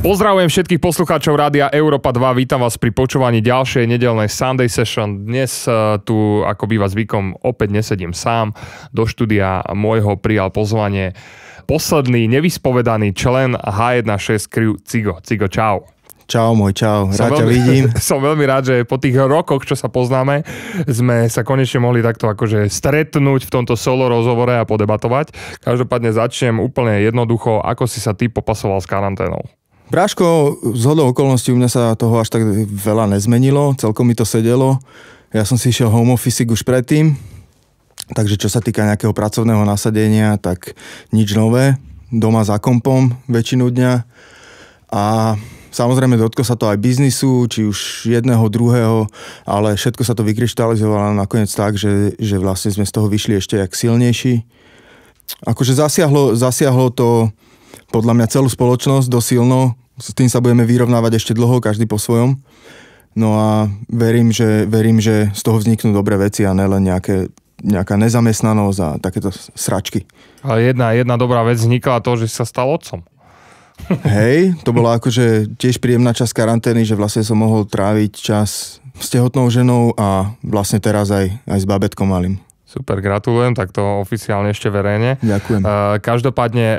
Pozdravujem všetkých poslucháčov Rádia Európa 2, vítam vás pri počúvaní ďalšej nedelnej Sunday Session. Dnes eh, tu, ako býva zvykom, opäť nesedím sám. Do štúdia môjho prijal pozvanie posledný nevyspovedaný člen H1.6 Crew Cigo. Cigo, čau. Čau môj, čau. Rád som veľmi, vidím. Som veľmi rád, že po tých rokoch, čo sa poznáme, sme sa konečne mohli takto akože stretnúť v tomto solo rozhovore a podebatovať. Každopádne začnem úplne jednoducho, ako si sa ty popasoval s karanténou. Práško, z hodou okolností u mňa sa toho až tak veľa nezmenilo, celkom mi to sedelo. Ja som si išiel home office už predtým, takže čo sa týka nejakého pracovného nasadenia, tak nič nové. Doma za kompom väčšinu dňa. A Samozrejme, dotklo sa to aj biznisu, či už jedného, druhého, ale všetko sa to vykryštalizovalo nakoniec tak, že, že vlastne sme z toho vyšli ešte jak silnejší. Akože zasiahlo, zasiahlo to podľa mňa celú spoločnosť dosilno. S tým sa budeme vyrovnávať ešte dlho, každý po svojom. No a verím, že, verím, že z toho vzniknú dobré veci a nelen nejaké nejaká nezamestnanosť a takéto sračky. Ale jedna, jedna dobrá vec vznikla to, že sa stal otcom. Hej, to bola akože tiež príjemná časť karantény, že vlastne som mohol tráviť čas s tehotnou ženou a vlastne teraz aj, aj s babetkom malým. Super, gratulujem, tak to oficiálne ešte verejne. Ďakujem. Uh, každopádne, uh,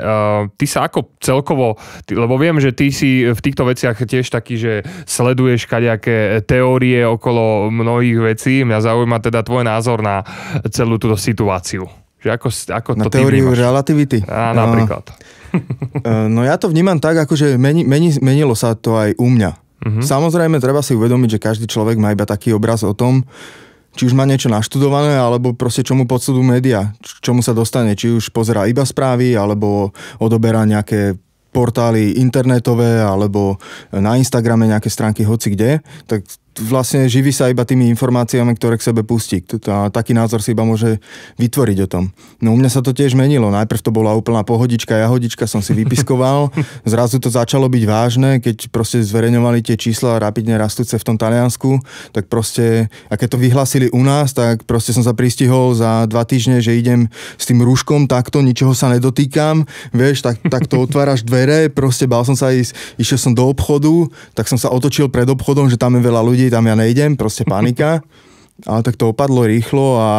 ty sa ako celkovo, ty, lebo viem, že ty si v týchto veciach tiež taký, že sleduješ kadejaké teórie okolo mnohých vecí. Mňa zaujíma teda tvoj názor na celú túto situáciu. Že ako, ako na to teóriu relativity? Á, napríklad. Uh, no ja to vnímam tak, akože meni, meni, menilo sa to aj u mňa. Uh-huh. Samozrejme, treba si uvedomiť, že každý človek má iba taký obraz o tom, či už má niečo naštudované, alebo proste čomu podsudú média, čomu sa dostane, či už pozerá iba správy, alebo odoberá nejaké portály internetové alebo na Instagrame nejaké stránky hoci kde, tak vlastne živí sa iba tými informáciami, ktoré k sebe pustí. Taký názor si iba môže vytvoriť o tom. No u mňa sa to tiež menilo. Najprv to bola úplná pohodička, jahodička som si vypiskoval. Zrazu to začalo byť vážne, keď proste zverejňovali tie čísla rapidne rastúce v tom Taliansku, tak proste, a keď to vyhlasili u nás, tak proste som sa pristihol za dva týždne, že idem s tým rúškom takto, ničoho sa nedotýkam, vieš, tak, tak to otváraš dvere, proste bal som sa ísť, išiel som do obchodu, tak som sa otočil pred obchodom, že tam je veľa ľudí ľudí, tam ja nejdem, proste panika. Ale tak to opadlo rýchlo a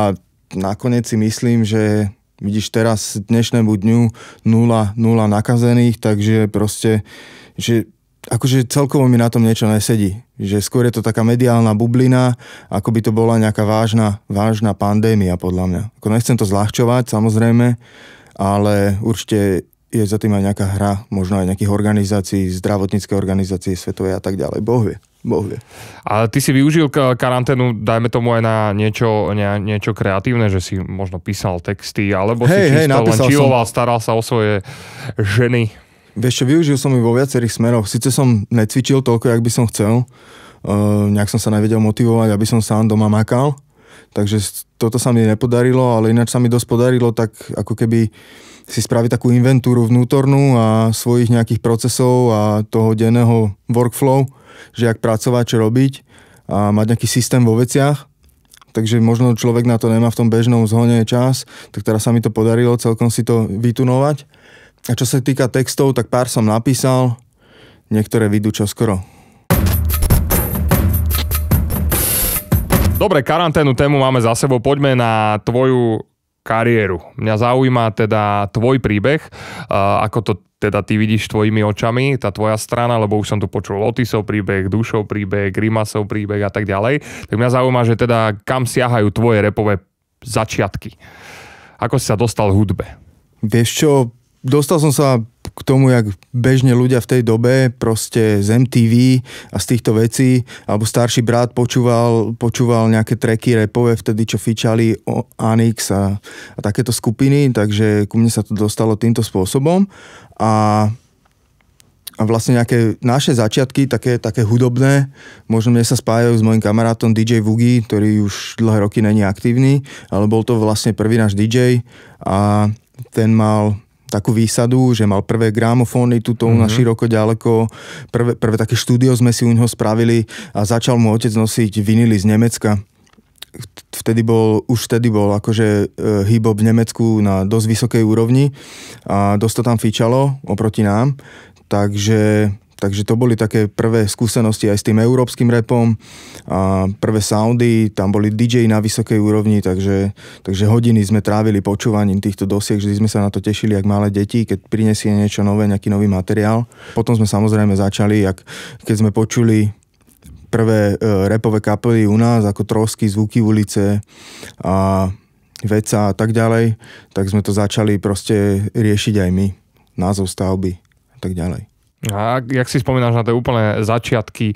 nakoniec si myslím, že vidíš teraz dnešnému dňu 0, 0 nakazených, takže proste, že akože celkovo mi na tom niečo nesedí. Že skôr je to taká mediálna bublina, ako by to bola nejaká vážna, vážna pandémia, podľa mňa. Ako nechcem to zľahčovať, samozrejme, ale určite je za tým aj nejaká hra, možno aj nejakých organizácií, zdravotníckej organizácie svetovej a tak ďalej. Boh vie. Boh vie. A ty si využil karanténu, dajme tomu aj na niečo, nie, niečo kreatívne, že si možno písal texty, alebo hey, si čisto hey, len chilloval, som... staral sa o svoje ženy. Vieš čo, využil som ju vo viacerých smeroch. Sice som necvičil toľko, jak by som chcel, uh, nejak som sa nevedel motivovať, aby som sám doma makal, takže toto sa mi nepodarilo, ale ináč sa mi dosť podarilo tak ako keby si spraviť takú inventúru vnútornú a svojich nejakých procesov a toho denného workflow, že jak pracovať, čo robiť a mať nejaký systém vo veciach, takže možno človek na to nemá v tom bežnom zhone čas, tak teraz sa mi to podarilo celkom si to vytunovať. A čo sa týka textov, tak pár som napísal, niektoré vyjdú čoskoro. Dobre, karanténu tému máme za sebou, poďme na tvoju kariéru. Mňa zaujíma teda tvoj príbeh, ako to teda ty vidíš tvojimi očami, tá tvoja strana, lebo už som tu počul Otisov príbeh, Dušov príbeh, Grimasov príbeh a tak ďalej. Tak mňa zaujíma, že teda kam siahajú tvoje repové začiatky. Ako si sa dostal hudbe? Vieš čo, dostal som sa k tomu, jak bežne ľudia v tej dobe proste z MTV a z týchto vecí, alebo starší brat počúval, počúval nejaké treky repové vtedy, čo fičali o Anix a, a takéto skupiny, takže ku mne sa to dostalo týmto spôsobom a a vlastne nejaké naše začiatky, také, také hudobné, možno mne sa spájajú s mojim kamarátom DJ Vugi, ktorý už dlhé roky není aktívny, ale bol to vlastne prvý náš DJ a ten mal takú výsadu, že mal prvé gramofóny tuto mm-hmm. na široko ďaleko, prvé, prvé také štúdio sme si u neho spravili a začal mu otec nosiť vinily z Nemecka vtedy bol, už vtedy bol akože eh, hip v Nemecku na dosť vysokej úrovni a dosť to tam fičalo oproti nám, takže Takže to boli také prvé skúsenosti aj s tým európskym repom a prvé soundy, tam boli DJ na vysokej úrovni, takže, takže hodiny sme trávili počúvaním týchto dosiek, vždy sme sa na to tešili, ak malé deti, keď prinesie niečo nové, nejaký nový materiál. Potom sme samozrejme začali, ak, keď sme počuli prvé e, repové kapely u nás, ako Trosky, Zvuky ulice a Veca a tak ďalej, tak sme to začali proste riešiť aj my, názov stavby a tak ďalej. A jak si spomínaš na tie úplné začiatky e,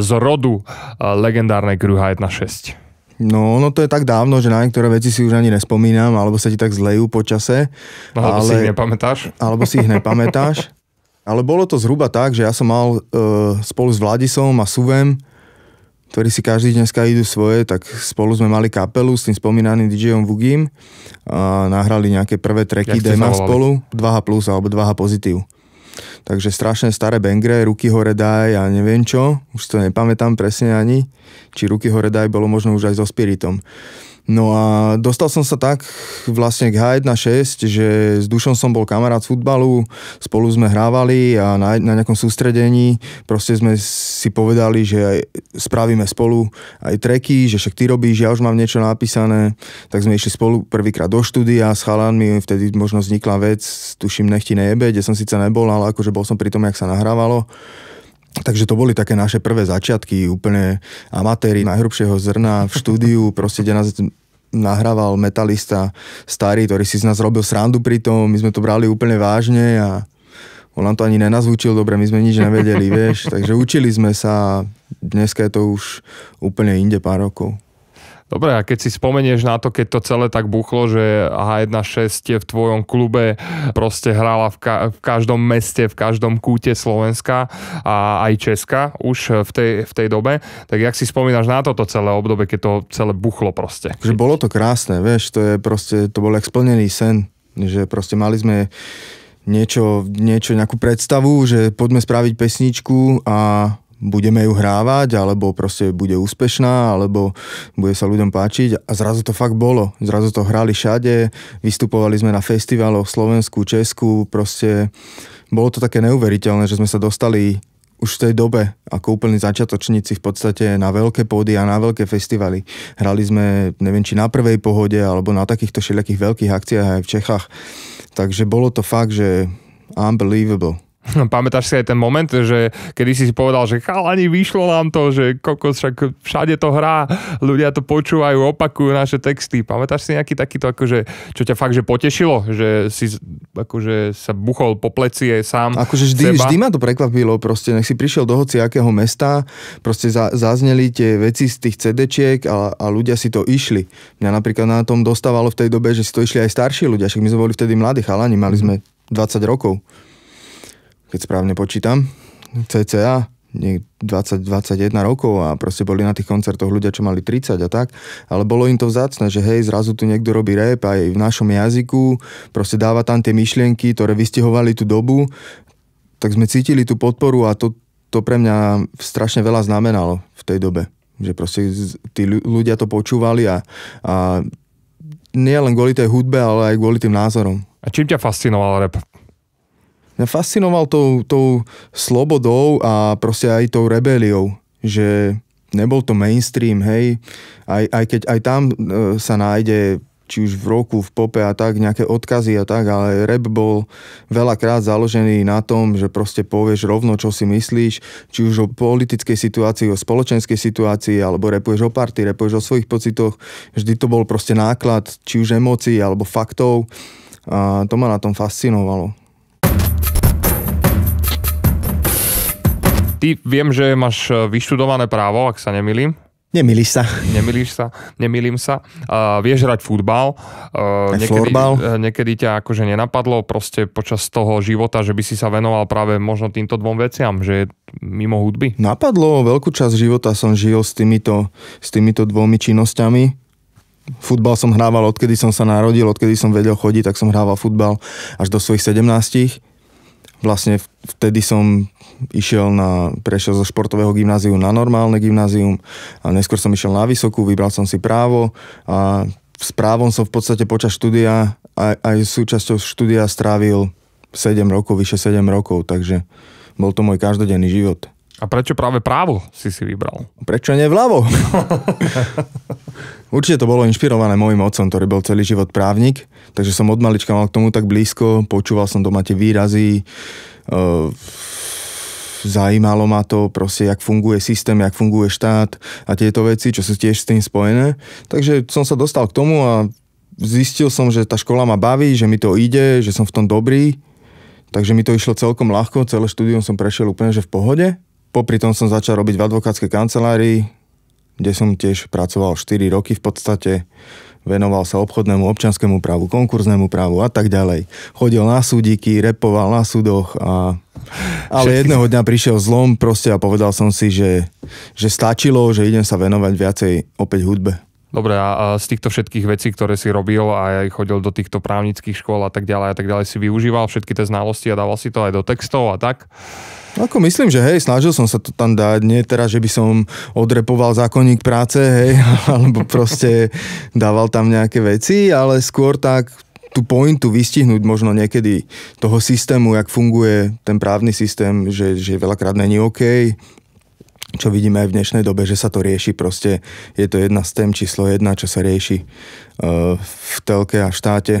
z rodu e, legendárnej kruh 1.6? No, no to je tak dávno, že na niektoré veci si už ani nespomínam, alebo sa ti tak zlejú po čase. No, alebo ale, si ich nepamätáš. Alebo si ich nepamätáš. ale bolo to zhruba tak, že ja som mal e, spolu s Vladisom a Suvem, ktorí si každý dneska idú svoje, tak spolu sme mali kapelu s tým spomínaným DJom Vugim a nahrali nejaké prvé treky, dema spolu, 2H plus alebo 2H pozitív. Takže strašne staré bengre, ruky hore daj a ja neviem čo, už to nepamätám presne ani, či ruky hore daj bolo možno už aj so Spiritom. No a dostal som sa tak vlastne k H1-6, že s Dušom som bol kamarát z futbalu, spolu sme hrávali a na, na nejakom sústredení proste sme si povedali, že aj spravíme spolu aj treky, že však ty robíš, ja už mám niečo napísané, tak sme išli spolu prvýkrát do štúdia s chalanmi, vtedy možno vznikla vec, tuším, nechti nejebe, kde som síce nebol, ale akože bol som pri tom, jak sa nahrávalo. Takže to boli také naše prvé začiatky, úplne amatéri najhrubšieho zrna v štúdiu, proste kde nás nahrával metalista starý, ktorý si z nás robil srandu pri tom, my sme to brali úplne vážne a on nám to ani nenazvučil dobre, my sme nič nevedeli, vieš, takže učili sme sa, dneska je to už úplne inde pár rokov. Dobre, a keď si spomenieš na to, keď to celé tak buchlo, že H1-6 v tvojom klube proste hrála v, ka- v každom meste, v každom kúte Slovenska a aj Česka už v tej, v tej dobe, tak jak si spomínaš na toto celé obdobie, keď to celé buchlo proste? Že bolo to krásne, vieš, to je proste, to bol splnený sen, že proste mali sme niečo, niečo, nejakú predstavu, že poďme spraviť pesničku a budeme ju hrávať, alebo proste bude úspešná, alebo bude sa ľuďom páčiť. A zrazu to fakt bolo. Zrazu to hrali všade, vystupovali sme na festivaloch v Slovensku, Česku, proste bolo to také neuveriteľné, že sme sa dostali už v tej dobe ako úplní začiatočníci v podstate na veľké pódy a na veľké festivaly. Hrali sme, neviem, či na prvej pohode alebo na takýchto všelijakých veľkých akciách aj v Čechách. Takže bolo to fakt, že unbelievable. No, pamätáš si aj ten moment, že kedy si si povedal, že chalani, vyšlo nám to, že kokos, však všade to hrá, ľudia to počúvajú, opakujú naše texty. Pamätáš si nejaký takýto, akože, čo ťa fakt, že potešilo, že si akože sa buchol po plecie sám Akože vždy, seba? vždy ma to prekvapilo, proste, nech si prišiel do hoci akého mesta, proste za, zazneli tie veci z tých CD-čiek a, a ľudia si to išli. Mňa napríklad na tom dostávalo v tej dobe, že si to išli aj starší ľudia, však my sme boli vtedy mladí chalani, mali mhm. sme 20 rokov keď správne počítam, cca 20-21 rokov a proste boli na tých koncertoch ľudia, čo mali 30 a tak, ale bolo im to vzácne, že hej, zrazu tu niekto robí rap aj v našom jazyku, proste dáva tam tie myšlienky, ktoré vystihovali tú dobu, tak sme cítili tú podporu a to, to pre mňa strašne veľa znamenalo v tej dobe. Že proste tí ľudia to počúvali a, a nie len kvôli tej hudbe, ale aj kvôli tým názorom. A čím ťa fascinoval rap? mňa fascinoval tou, tou slobodou a proste aj tou rebeliou, že nebol to mainstream, hej, aj, aj keď aj tam e, sa nájde či už v roku, v pope a tak, nejaké odkazy a tak, ale rap bol veľakrát založený na tom, že proste povieš rovno, čo si myslíš, či už o politickej situácii, o spoločenskej situácii, alebo repuješ o party, repuješ o svojich pocitoch. Vždy to bol proste náklad, či už emócií, alebo faktov. A to ma na tom fascinovalo. Ty viem, že máš eh, vyštudované právo, ak sa nemýlim. Nemýliš sa. Nemýliš sa, nemýlim sa. Uh, vieš hrať futbal. Uh, niekedy, Uh, niekedy ťa akože nenapadlo proste počas toho života, že by si sa venoval práve možno týmto dvom veciam, že mimo hudby? Napadlo, veľkú časť života som žil s týmito, s týmito dvomi činnosťami. Futbal som hrával odkedy som sa narodil, odkedy som vedel chodiť, tak som hrával futbal až do svojich 17. Vlastne vtedy som išiel na, prešiel zo športového gymnáziu na normálne gymnázium a neskôr som išiel na vysokú, vybral som si právo a s právom som v podstate počas štúdia aj, aj súčasťou štúdia strávil 7 rokov, vyše 7 rokov, takže bol to môj každodenný život. A prečo práve právo si si vybral? Prečo nie vľavo? Určite to bolo inšpirované môjim otcom, ktorý bol celý život právnik, takže som od malička mal k tomu tak blízko, počúval som doma tie výrazy, uh, Zajímalo ma to proste, jak funguje systém, jak funguje štát a tieto veci, čo sú tiež s tým spojené. Takže som sa dostal k tomu a zistil som, že tá škola ma baví, že mi to ide, že som v tom dobrý. Takže mi to išlo celkom ľahko, celé štúdium som prešiel úplne že v pohode. Popri tom som začal robiť v advokátskej kancelárii, kde som tiež pracoval 4 roky v podstate. Venoval sa obchodnému, občanskému právu, konkurznému právu a tak ďalej. Chodil na súdiky, repoval na súdoch a... Ale Všetky... jedného dňa prišiel zlom proste a povedal som si, že, že stačilo, že idem sa venovať viacej opäť hudbe. Dobre, a z týchto všetkých vecí, ktoré si robil a aj chodil do týchto právnických škôl a tak ďalej a tak ďalej, si využíval všetky tie znalosti a dával si to aj do textov a tak? No ako myslím, že hej, snažil som sa to tam dať, nie teraz, že by som odrepoval zákonník práce, hej, alebo proste dával tam nejaké veci, ale skôr tak tú pointu vystihnúť možno niekedy toho systému, jak funguje ten právny systém, že, že veľakrát není OK, čo vidíme aj v dnešnej dobe, že sa to rieši proste. Je to jedna z tém číslo jedna, čo sa rieši eh, v telke a v štáte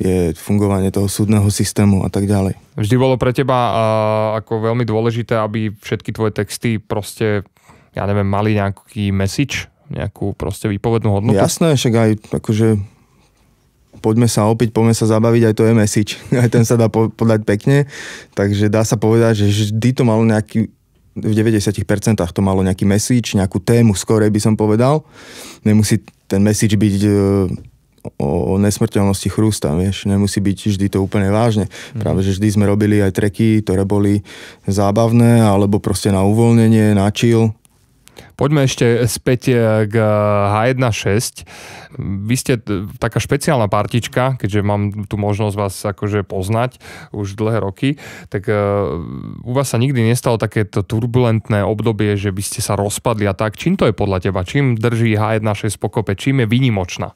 je fungovanie toho súdneho systému a tak ďalej. Vždy bolo pre teba uh, ako veľmi dôležité, aby všetky tvoje texty proste, ja neviem, mali nejaký message, nejakú proste výpovednú hodnotu? Jasné, však aj akože poďme sa opäť, poďme sa zabaviť, aj to je message. Aj ten sa dá po- podať pekne, takže dá sa povedať, že vždy to malo nejaký v 90% to malo nejaký message, nejakú tému, skorej by som povedal. Nemusí ten message byť e, o nesmrteľnosti chrústa, vieš, nemusí byť vždy to úplne vážne. Mhm. Práve, že vždy sme robili aj treky, ktoré boli zábavné, alebo proste na uvoľnenie, na chill. Poďme ešte späť eh, k H1.6. Eh, Vy ste taká špeciálna partička, keďže mám tu možnosť vás akože poznať už dlhé roky, tak eh, u vás sa nikdy nestalo takéto turbulentné obdobie, že by ste sa rozpadli a tak. Čím to je podľa teba? Čím drží H1.6 pokope? Čím je výnimočná?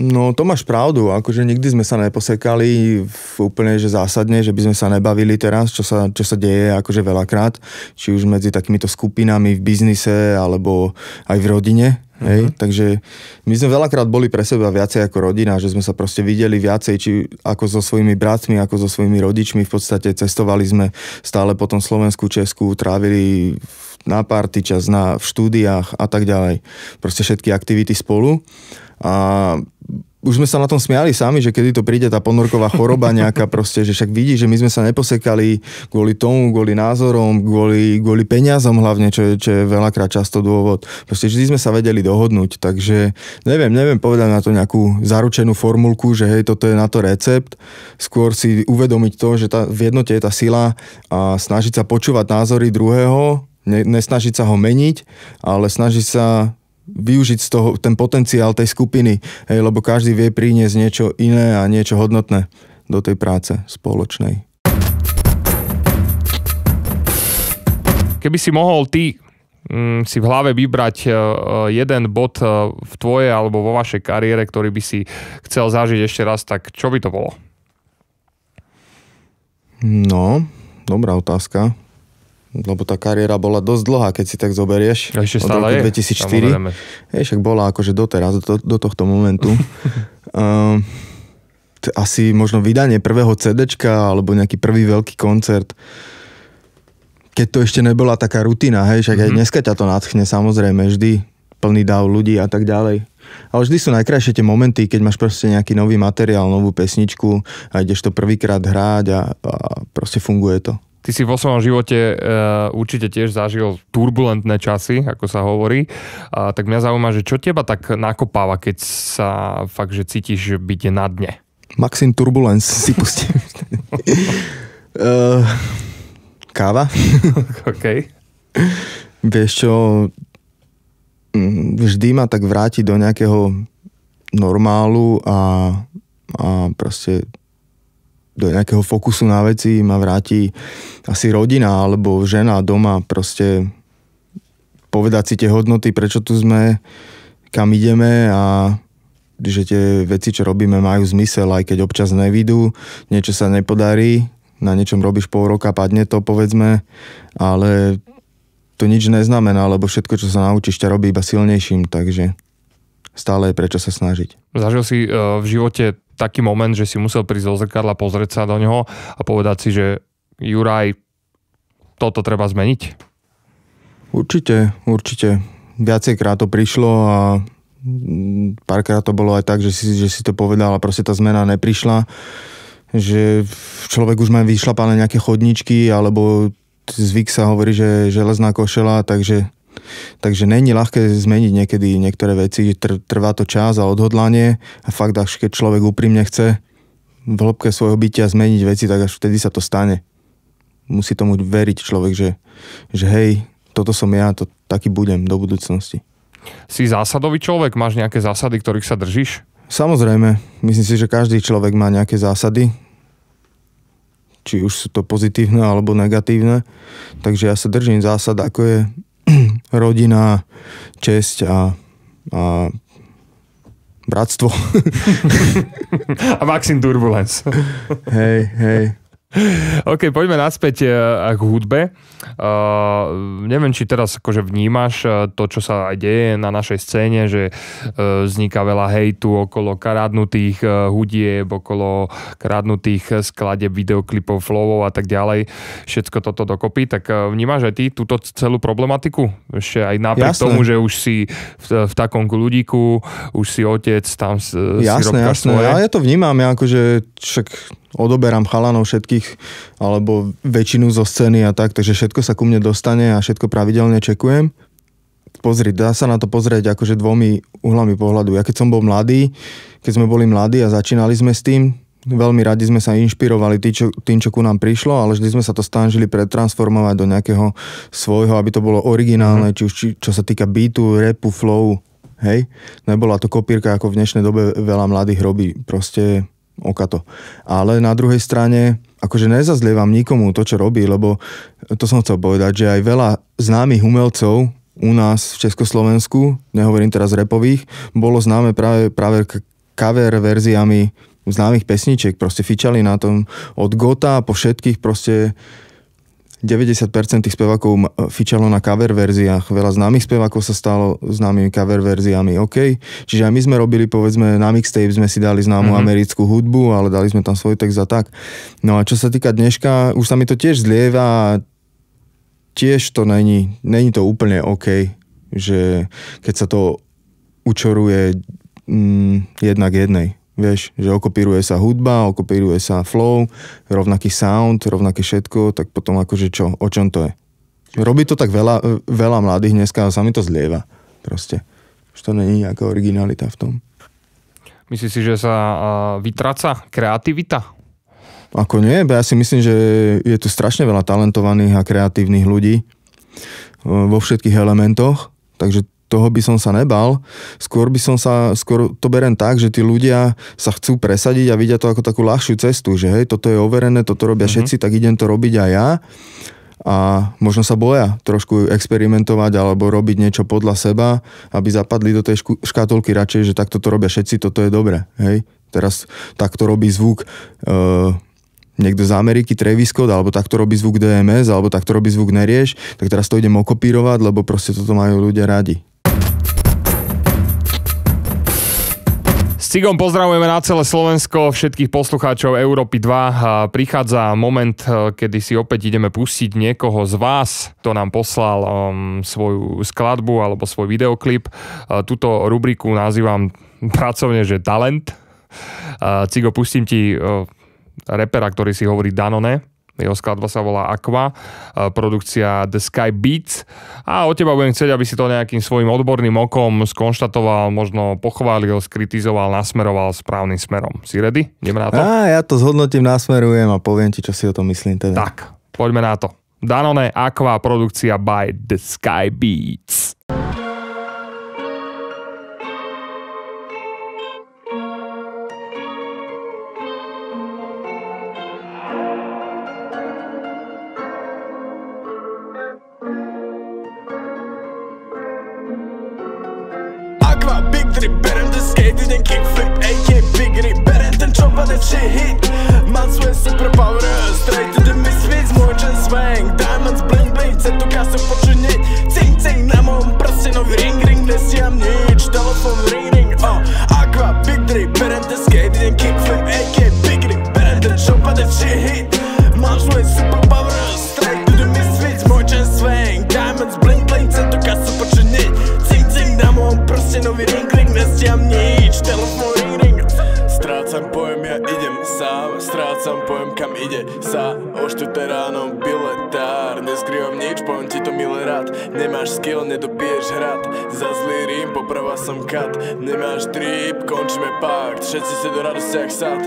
No to máš pravdu, akože nikdy sme sa neposekali úplne že zásadne, že by sme sa nebavili teraz, čo sa, čo sa deje akože veľakrát, či už medzi takýmito skupinami v biznise alebo aj v rodine. Mm-hmm. Hej? Mhm. Takže my sme veľakrát boli pre seba viacej ako rodina, že sme sa proste videli viacej, či ako so svojimi bratmi, ako so svojimi rodičmi. V podstate cestovali sme stále po tom Slovensku, Česku, trávili na party, čas na, v štúdiách a tak ďalej. Proste všetky aktivity spolu. A už sme sa na tom smiali sami, že kedy to príde tá ponorková choroba nejaká proste, že však vidí, že my sme sa neposekali kvôli tomu, kvôli názorom, kvôli, kvôli peniazom hlavne, čo je, čo je veľakrát často dôvod. Proste vždy sme sa vedeli dohodnúť, takže neviem, neviem povedať na to nejakú zaručenú formulku, že hej, toto je na to recept. Skôr si uvedomiť to, že tá, v jednote je tá sila a snažiť sa počúvať názory druhého ne, nesnažiť sa ho meniť, ale snažiť sa využiť z toho, ten potenciál tej skupiny, hej, lebo každý vie priniesť niečo iné a niečo hodnotné do tej práce spoločnej. Keby si mohol ty mm, si v hlave vybrať e, e, jeden bod e, v tvojej alebo vo vašej kariére, ktorý by si chcel zažiť ešte raz, tak čo by to bolo? No, dobrá otázka lebo tá kariéra bola dosť dlhá, keď si tak zoberieš. A ešte stále je, 2004. Samozrejme. však bola akože doteraz, do, do tohto momentu. uh, t- asi možno vydanie prvého CDčka alebo nejaký prvý veľký koncert. Keď to ešte nebola taká rutina, hej, však mm-hmm. aj mhm. dneska ťa to nadchne samozrejme vždy plný dáv ľudí a tak ďalej. Ale vždy sú najkrajšie tie momenty, keď máš proste nejaký nový materiál, novú pesničku a ideš to prvýkrát hráť a, a proste funguje to. Ty si vo svojom živote uh, určite tiež zažil turbulentné časy, ako sa hovorí. Uh, tak mňa zaujíma, že čo teba tak nakopáva, keď sa fakt, že cítiš byť na dne? Maxim Turbulence si pustím. uh, e, káva. OK. Vieš čo, mm, vždy ma tak vráti do nejakého normálu a, a proste do nejakého fokusu na veci ma vráti asi rodina alebo žena doma, proste povedať si tie hodnoty, prečo tu sme, kam ideme a že tie veci, čo robíme, majú zmysel, aj keď občas nevidú, niečo sa nepodarí, na niečom robíš pol roka, padne to, povedzme, ale to nič neznamená, lebo všetko, čo sa naučíš, ťa robí iba silnejším, takže stále je prečo sa snažiť. Zažil si eh, v živote taký moment, že si musel prísť do zrkadla, pozrieť sa do neho a povedať si, že Juraj, toto treba zmeniť? Určite, určite. Viacejkrát to prišlo a mm, párkrát to bolo aj tak, že si, že si to povedal a proste tá zmena neprišla. Že človek už má vyšlapané nejaké chodničky alebo zvyk sa hovorí, že železná košela, takže Takže není ľahké zmeniť niekedy niektoré veci, tr- trvá to čas a odhodlanie a fakt až keď človek úprimne chce v hĺbke svojho bytia zmeniť veci, tak až vtedy sa to stane. Musí tomu veriť človek, že, že hej, toto som ja, to taký budem do budúcnosti. Si zásadový človek? Máš nejaké zásady, ktorých sa držíš? Samozrejme. Myslím si, že každý človek má nejaké zásady. Či už sú to pozitívne alebo negatívne. Takže ja sa držím zásad, ako je rodina, česť a, a bratstvo. a Maxim Turbulence. hej, hej. OK, poďme naspäť eh, k hudbe. Uh, neviem, či teraz akože vnímaš eh, to, čo sa aj deje na našej scéne, že uh, vzniká veľa hejtu okolo kradnutých uh, hudieb, okolo kradnutých skladeb, videoklipov, flowov a tak ďalej. Všetko toto dokopy. Tak uh, vnímaš aj ty túto celú problematiku? Ešte aj napriek jasné. tomu, že už si v, v takom ľudíku, už si otec, tam jasné, si jasné, jasné. Ja, ja to vnímam, ja akože však odoberám chalanov všetkých, alebo väčšinu zo scény a tak, takže všetko sa ku mne dostane a všetko pravidelne čekujem. Pozri, dá sa na to pozrieť akože dvomi uhlami pohľadu. Ja keď som bol mladý, keď sme boli mladí a začínali sme s tým, veľmi radi sme sa inšpirovali tým čo, tým, čo ku nám prišlo, ale vždy sme sa to snažili pretransformovať do nejakého svojho, aby to bolo originálne, mm-hmm. či už či, čo sa týka beatu, repu, flow. hej. Nebola to kopírka, ako v dnešnej dobe veľa mladých robí. Proste okato. Ale na druhej strane, akože nezazlievam nikomu to, čo robí, lebo to som chcel povedať, že aj veľa známych umelcov u nás v Československu, nehovorím teraz repových, bolo známe práve, práve cover verziami známych pesničiek, proste fičali na tom od Gota po všetkých proste 90% tých spevakov fičalo na cover verziách. Veľa známych spevakov sa stalo známymi cover verziami, OK. Čiže aj my sme robili, povedzme, na mixtape sme si dali známu mm-hmm. americkú hudbu, ale dali sme tam svoj text a tak. No a čo sa týka dneška, už sa mi to tiež zlieva, tiež to není, není to úplne OK, že keď sa to učoruje mm, jednak jednej. Vieš, že okopíruje sa hudba, okopíruje sa flow, rovnaký sound, rovnaké všetko, tak potom akože čo, o čom to je? Robí to tak veľa, veľa mladých dneska a sa mi to zlieva. Proste. Už to není nejaká originalita v tom. Myslíš si, že sa vytraca kreativita? Ako nie, ja si myslím, že je tu strašne veľa talentovaných a kreatívnych ľudí e, vo všetkých elementoch, takže toho by som sa nebal. Skôr by som sa, skôr to berem tak, že tí ľudia sa chcú presadiť a vidia to ako takú ľahšiu cestu, že hej, toto je overené, toto robia mm-hmm. všetci, tak idem to robiť aj ja. A možno sa boja trošku experimentovať alebo robiť niečo podľa seba, aby zapadli do tej šku- škatulky radšej, že takto to robia všetci, toto je dobre. Hej? Teraz takto robí zvuk uh, niekto z Ameriky, Travis Scott, alebo takto robí zvuk DMS, alebo takto robí zvuk Nerieš, tak teraz to idem okopírovať, lebo proste toto majú ľudia radi. Cigom pozdravujeme na celé Slovensko, všetkých poslucháčov Európy 2. Prichádza moment, e, kedy si opäť ideme pustiť niekoho z vás, kto nám poslal um, svoju skladbu alebo svoj videoklip. Uh, túto rubriku nazývam pracovne, že talent. E, Cigo, pustím ti uh, repera, ktorý si hovorí Danone jeho skladba sa volá Aqua, e, produkcia The Sky Beats. A o teba budem chcieť, aby si to nejakým svojim odborným okom skonštatoval, možno pochválil, skritizoval, nasmeroval správnym smerom. Si ready? Ideme na to? Á, ja to zhodnotím, nasmerujem a poviem ti, čo si o tom myslím teda. Tak, poďme na to. Danone Aqua, produkcia by The Sky Beats. big three better than skating than kickflip AK big it better than chop on that shit hit Man swear superpower Straight to the misfits Мой чен свенг Diamonds bling bling, Це тука се почини Цинг цинг на моем пръсти нови ринг ринг Не си ям нич Телефон ринг ринг Aqua big three better than skating than kickflip AK big it better than chop on that shit hit Man swear superpower Straight to the misfits Мой чен свенг Diamonds bling bling, Це тука се почини ešte nový ring, nestiam nič, telefón ring, ring Strácam pojem, ja idem sám, strácam pojem, kam ide sa štute ráno, biletár, neskrývam nič, poviem ti to milé rád Nemáš skill, nedobiješ hrad, za zlý rým, poprava som kat Nemáš trip, končíme pakt, všetci si do radosti jak sad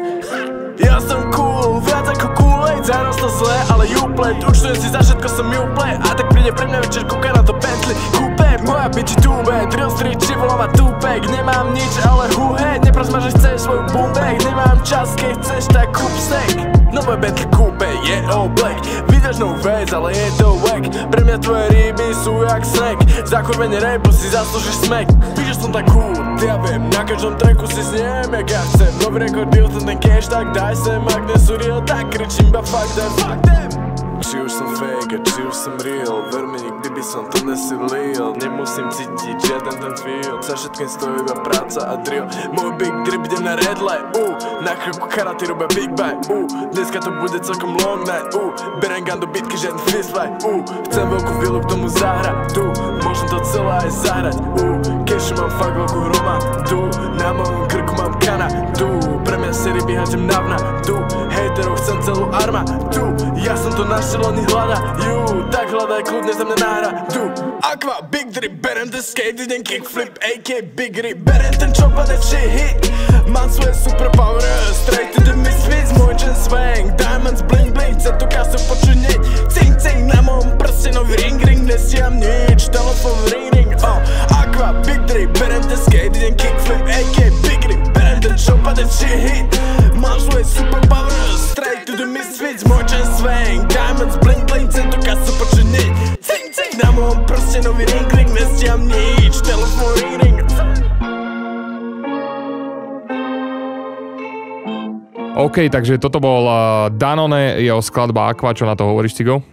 Ja som cool, viac ako cool, aj zaraz to zlé, ale play Učtujem si za všetko, som play a tak príde pre mňa večer, kúka na to Bentley, kúka rap Moja bitch tube, drill street, chivalova tupek Nemám nič, ale huhe Neprosme, že chceš svoj boombag Nemám čas, keď chceš, tak kúp sek Nové battle kúpe, je all black Vydaš novú vec, ale je to wack Pre mňa tvoje ryby sú jak snack Za kurvenie rapu si zaslúžiš smek že som tak cool, ja viem Na každom tracku si zniem, jak ja chcem Nový rekord, deal, ten cash, tak daj sem Ak nesú real, tak kričím, ba fuck them, fuck them či už som fake a či už som real Ver mi, nikdy by som to nesilil Nemusím cítiť žiaden ten feel Za všetkým stojí iba práca a drill Môj big drip ide na red light uh, Na chvíľku karaty robia big buy uh, Dneska to bude celkom long night uh, Berem gun do bitky, žiadny freeze fight uh, Chcem veľkú vilu, k tomu zahrať tu uh, Môžem to celé aj zahrať uh, kešu mám fakt veľkú Roma Tu, na mojom krku mám kana Tu, pre mňa sery vyhaďam navna Tu, hejterov chcem celú arma Tu, ja som to našiel, oni hľada Ju, tak hľadaj kľudne za mňa náhra Tu, Aqua, Big Drip, berem the skate, idem kickflip, AK Big Rip Berem ten chopper, that shit hit Mám svoje super power, straight to the misfits Môj čen swang, diamonds bling bling Chcem tu kasu počunieť, cink piercing na mom prse nový ring ring nesiam nič telefon ring ring uh, aqua big three berem ten skate jeden kickflip AK big ring berem ten chopa ten si hit mám svoje super power straight to the misfits môj čas swing diamonds bling bling centru kasu počiniť cing cing na mom prse nový ring ring nesiam nič telefon ring ring OK, takže toto bol uh, Danone, jeho skladba Aqua, čo na to hovoríš, Tigo?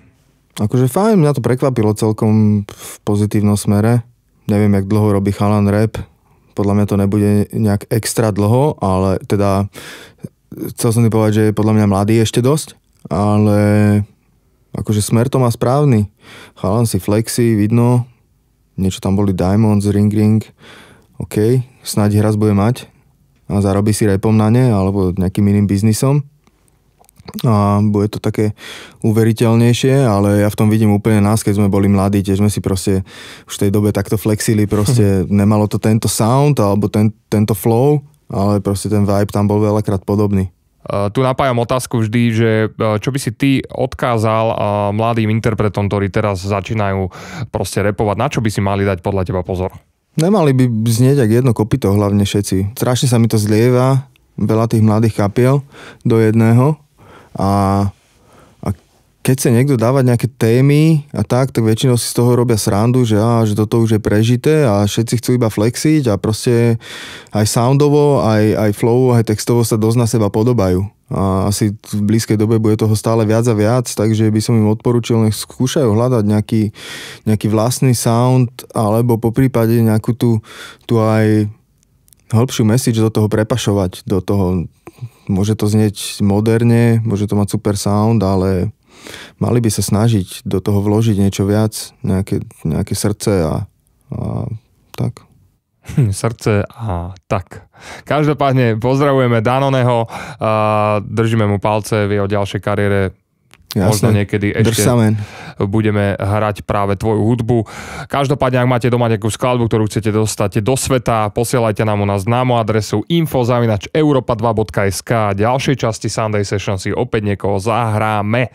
Akože fajn, mňa to prekvapilo celkom v pozitívnom smere. Neviem, jak dlho robí chalan rap. Podľa mňa to nebude nejak extra dlho, ale teda chcel som ti povedať, že je podľa mňa mladý ešte dosť, ale akože smer to má správny. Chalan si flexi, vidno, niečo tam boli Diamonds, Ring Ring, OK, snáď hraz bude mať a zarobí si repom na ne alebo nejakým iným biznisom a bude to také uveriteľnejšie, ale ja v tom vidím úplne nás, keď sme boli mladí, tiež sme si proste už v tej dobe takto flexili, proste nemalo to tento sound alebo ten, tento flow, ale proste ten vibe tam bol veľakrát podobný. Tu napájam otázku vždy, že e, čo by si ty odkázal e, mladým interpretom, ktorí teraz začínajú proste repovať, na čo by si mali dať podľa teba pozor? Nemali by znieť ak jedno kopito, hlavne všetci. Strašne sa mi to zlieva, veľa tých mladých kapiel do jedného a, a keď sa niekto dávať nejaké témy a tak, tak väčšinou si z toho robia srandu, že, á, že toto už je prežité a všetci chcú iba flexiť a proste aj soundovo, aj, aj flow, aj textovo sa dosť na seba podobajú. A asi v blízkej dobe bude toho stále viac a viac, takže by som im odporučil, nech skúšajú hľadať nejaký, nejaký vlastný sound alebo po prípade nejakú tu, tu aj hĺbšiu message do toho prepašovať, do toho môže to znieť moderne, môže to mať super sound, ale mali by sa snažiť do toho vložiť niečo viac, nejaké, nejaké srdce a, a tak. Hm, srdce a tak. Každopádne pozdravujeme Danoneho, držíme mu palce v jeho ďalšej kariére Jasne. Možno niekedy ešte Drsamen. budeme hrať práve tvoju hudbu. Každopádne, ak máte doma nejakú skladbu, ktorú chcete dostať do sveta, posielajte nám u nás známu adresu info.europa2.sk a ďalšej časti Sunday Session si opäť niekoho zahráme.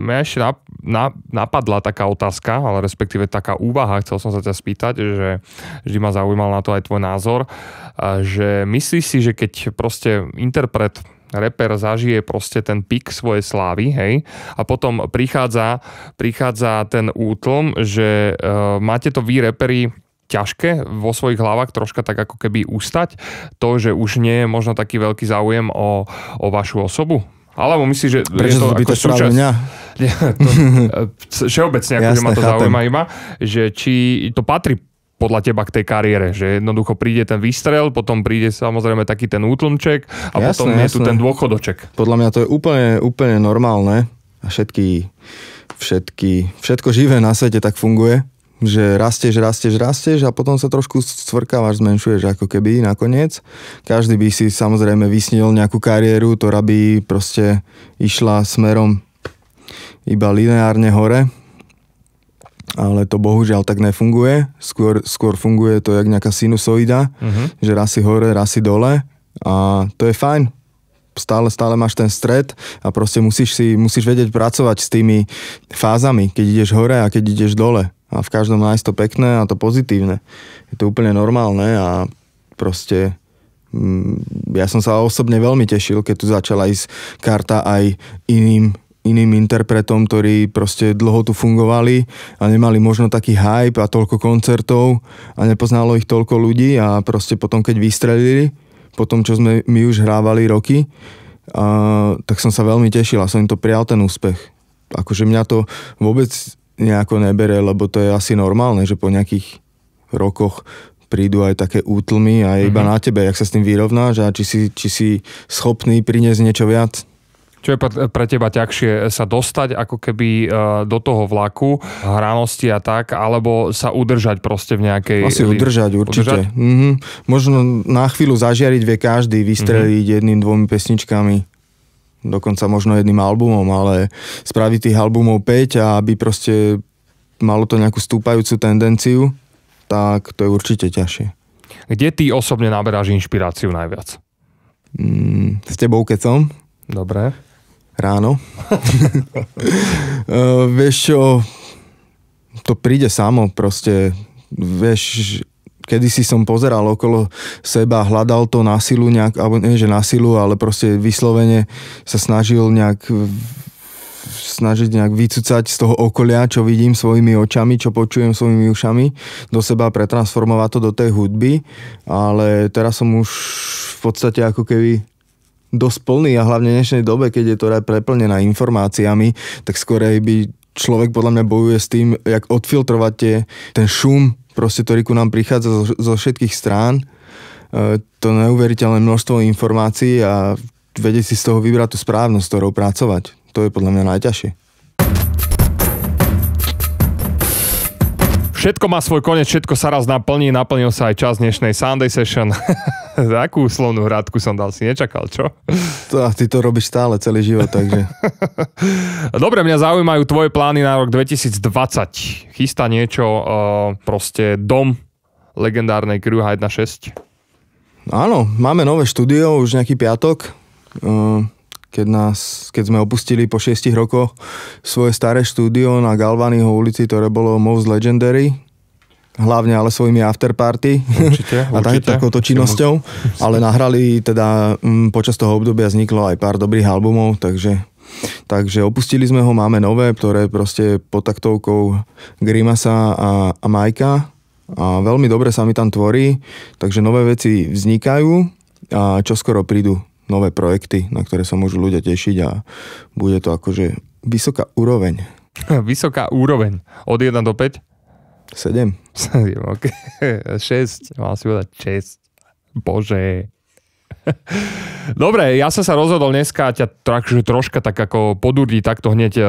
Mňa ešte na, na, napadla taká otázka, ale respektíve taká úvaha, chcel som sa ťa spýtať, že vždy ma zaujímal na to aj tvoj názor, že myslíš si, že keď proste interpret reper zažije proste ten pik svojej slávy, hej, a potom prichádza, prichádza ten útlm, že e, máte to vy reperi ťažké vo svojich hlavách troška tak ako keby ustať to, že už nie je možno taký veľký záujem o, o vašu osobu? Alebo myslím, že Prečo je to, to ako súčasť... Mňa? to, všeobecne, akože že ma to chápem. zaujíma iba, že či to patrí podľa teba k tej kariére, že jednoducho príde ten výstrel, potom príde samozrejme taký ten útlmček a jasné, potom je tu ten dôchodoček. Podľa mňa to je úplne, úplne normálne a všetky, všetky, všetko živé na svete tak funguje, že rastieš, rastieš, rastieš a potom sa trošku stvrkávaš, zmenšuješ ako keby nakoniec. Každý by si samozrejme vysnil nejakú kariéru, ktorá by proste išla smerom iba lineárne hore, ale to bohužiaľ tak nefunguje. Skôr, skôr funguje to jak nejaká sinusoida, uh-huh. že rasy hore, rasy dole a to je fajn. Stále, stále máš ten stred a proste musíš, si, musíš vedieť pracovať s tými fázami, keď ideš hore a keď ideš dole. A v každom nájsť to pekné a to pozitívne. Je to úplne normálne a proste mm, ja som sa osobne veľmi tešil, keď tu začala ísť karta aj iným iným interpretom, ktorí proste dlho tu fungovali a nemali možno taký hype a toľko koncertov a nepoznalo ich toľko ľudí a proste potom, keď vystrelili, po tom, čo sme my už hrávali roky, a, tak som sa veľmi tešil a som im to prijal ten úspech. Akože mňa to vôbec nejako nebere, lebo to je asi normálne, že po nejakých rokoch prídu aj také útlmy a je iba mm-hmm. na tebe, jak sa s tým vyrovnáš a či si, či si schopný priniesť niečo viac. Čo je pre teba ťažšie e, sa dostať ako keby e, do toho vlaku, hranosti a tak, alebo sa udržať proste v nejakej... Asi udržať určite. Udržať? Mm-hmm. Možno na chvíľu zažiariť vie každý, vystreliť mm-hmm. jedným, dvomi pesničkami dokonca možno jedným albumom, ale spraviť tých albumov 5 a aby proste malo to nejakú stúpajúcu tendenciu, tak to je určite ťažšie. Kde ty osobne naberáš inšpiráciu najviac? Mm, s tebou, keď som. Dobre ráno. uh, vieš čo, to príde samo proste, vieš, kedy si som pozeral okolo seba, hľadal to na silu nejak, alebo nie že na silu, ale proste vyslovene sa snažil nejak snažiť nejak vycúcať z toho okolia, čo vidím svojimi očami, čo počujem svojimi ušami, do seba pretransformovať to do tej hudby, ale teraz som už v podstate ako keby dosť plný a hlavne v dnešnej dobe, keď je to aj preplnená informáciami, tak skorej by človek podľa mňa bojuje s tým, jak odfiltrovať tie, ten šum, proste ktorý ku nám prichádza zo, zo všetkých strán. E, to neuveriteľné množstvo informácií a vedieť si z toho vybrať tú správnosť, s ktorou pracovať. To je podľa mňa najťažšie. Všetko má svoj koniec, všetko sa raz naplní, naplnil sa aj čas dnešnej Sunday Session. Akú slovnú hradku som dal, si nečakal, čo? To, ty to robíš stále, celý život, takže... Dobre, mňa zaujímajú tvoje plány na rok 2020. Chystá niečo, uh, proste dom legendárnej Crew 1.6? Áno, máme nové štúdio, už nejaký piatok. Uh keď, nás, keď sme opustili po 6 rokoch svoje staré štúdio na Galvanyho ulici, ktoré bolo Most Legendary, hlavne ale svojimi afterparty a tak, takouto činnosťou, ale nahrali teda m, mm, počas toho obdobia vzniklo aj pár dobrých albumov, takže Takže opustili sme ho, máme nové, ktoré proste pod taktovkou Grimasa a, a Majka a veľmi dobre sa mi tam tvorí, takže nové veci vznikajú a čoskoro prídu nové projekty, na ktoré sa môžu ľudia tešiť a bude to akože vysoká úroveň. Vysoká úroveň. Od 1 do 5? 7. 7, ok. 6, mal si povedať 6. Bože. Dobre, ja som sa rozhodol dneska ťa že troška tak ako podúdiť takto hneď eh,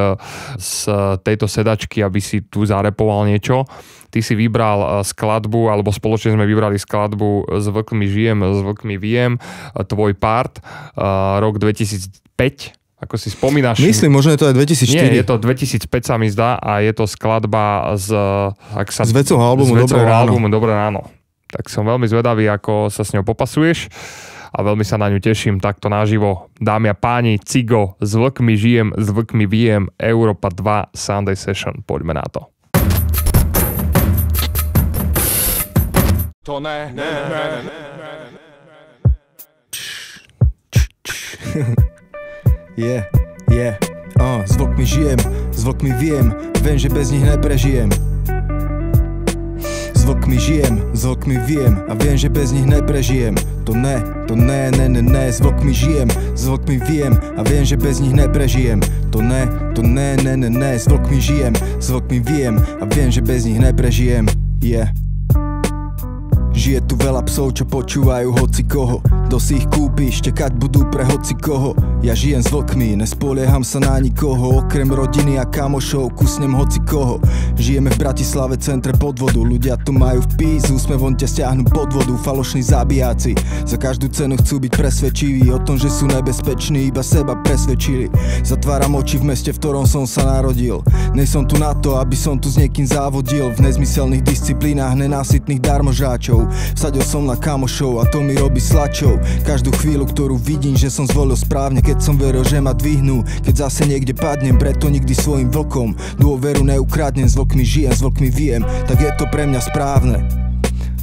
z tejto sedačky, aby si tu zarepoval niečo. Ty si vybral eh, skladbu, alebo spoločne sme vybrali skladbu S vlkmi žijem, s vlkmi viem, eh, tvoj part, rok 2005 ako si spomínaš... Myslím, možno je to aj 2004. Nie, je to 2005 sa mi zdá a je to skladba z... Ak sa, z vecou albumu, z vecou Dobré, albumu ráno. Dobré ráno. Tak som veľmi zvedavý, ako sa s ňou popasuješ a veľmi sa na ňu teším takto naživo. Dámy a páni, Cigo, s vlkmi žijem, s vlkmi viem, Európa 2 Sunday Session, poďme na to. To ne, ne, ne, ne, ne, ne, ne, ne, ne. Yeah, yeah, uh, s vlkmi žijem, s vlkmi viem, viem, že bez nich neprežijem. S vlkmi žijem, s vlkmi viem a viem, že bez nich neprežijem. To ne, to ne, ne, ne, ne, s vlkmi žijem, s vlkmi viem a viem, že bez nich neprežijem. To ne, to ne, ne, ne, ne, s vlkmi žijem, s vlkmi viem a viem, že bez nich neprežijem. Yeah. Žije tu veľa psov, čo počúvajú hoci koho kto si ich kúpi, štekať budú pre hoci koho Ja žijem s vlkmi, nespolieham sa na nikoho Okrem rodiny a kamošov, kusnem hoci koho Žijeme v Bratislave, centre podvodu Ľudia tu majú v sme von ťa stiahnu podvodu Falošní zabijáci, za každú cenu chcú byť presvedčiví O tom, že sú nebezpeční, iba seba presvedčili Zatváram oči v meste, v ktorom som sa narodil som tu na to, aby som tu s niekým závodil V nezmyselných disciplínach nenásytných darmožáčov Vsadil som na kamošov a to mi robí slačov Každú chvíľu, ktorú vidím, že som zvolil správne Keď som veril, že ma dvihnú Keď zase niekde padnem, preto nikdy svojim vlkom Dôveru neukradnem, s vlkmi žijem, s vlkmi viem Tak je to pre mňa správne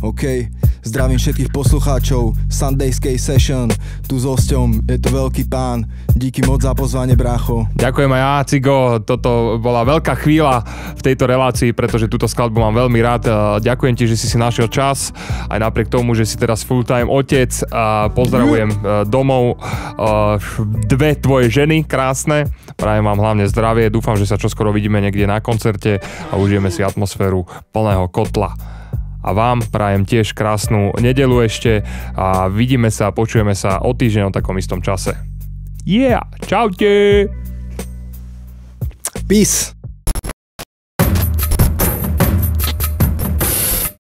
okay. Zdravím všetkých poslucháčov Sunday Skate Session. Tu s osťom je to veľký pán. Díky moc za pozvanie, brácho. Ďakujem aj ja, Cigo. Toto bola veľká chvíľa v tejto relácii, pretože túto skladbu mám veľmi rád. Eh, ďakujem ti, že si si našiel čas. Aj napriek tomu, že si teraz full-time otec. A eh, pozdravujem eh, domov dve tvoje ženy krásne. Prajem vám hlavne zdravie. Dúfam, že sa čoskoro vidíme niekde na koncerte a užijeme si atmosféru plného kotla a vám prajem tiež krásnu nedelu ešte a vidíme sa a počujeme sa o týždeň o takom istom čase. Yeah, čaute! Peace!